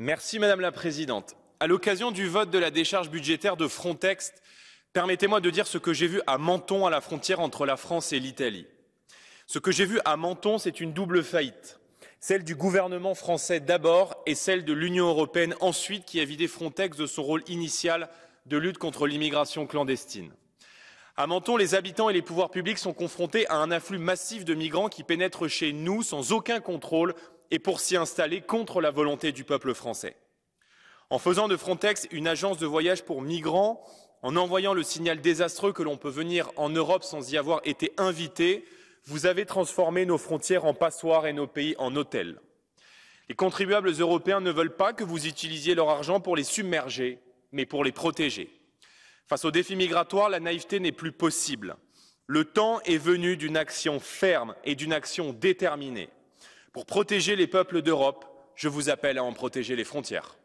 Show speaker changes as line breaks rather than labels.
Merci Madame la Présidente. À l'occasion du vote de la décharge budgétaire de Frontex, permettez-moi de dire ce que j'ai vu à Menton, à la frontière entre la France et l'Italie. Ce que j'ai vu à Menton, c'est une double faillite. Celle du gouvernement français d'abord et celle de l'Union européenne ensuite qui a vidé Frontex de son rôle initial de lutte contre l'immigration clandestine. À Menton, les habitants et les pouvoirs publics sont confrontés à un afflux massif de migrants qui pénètrent chez nous sans aucun contrôle et pour s'y installer contre la volonté du peuple français. En faisant de Frontex une agence de voyage pour migrants, en envoyant le signal désastreux que l'on peut venir en Europe sans y avoir été invité, vous avez transformé nos frontières en passoires et nos pays en hôtels. Les contribuables européens ne veulent pas que vous utilisiez leur argent pour les submerger, mais pour les protéger. Face aux défis migratoires, la naïveté n'est plus possible. Le temps est venu d'une action ferme et d'une action déterminée. Pour protéger les peuples d'Europe, je vous appelle à en protéger les frontières.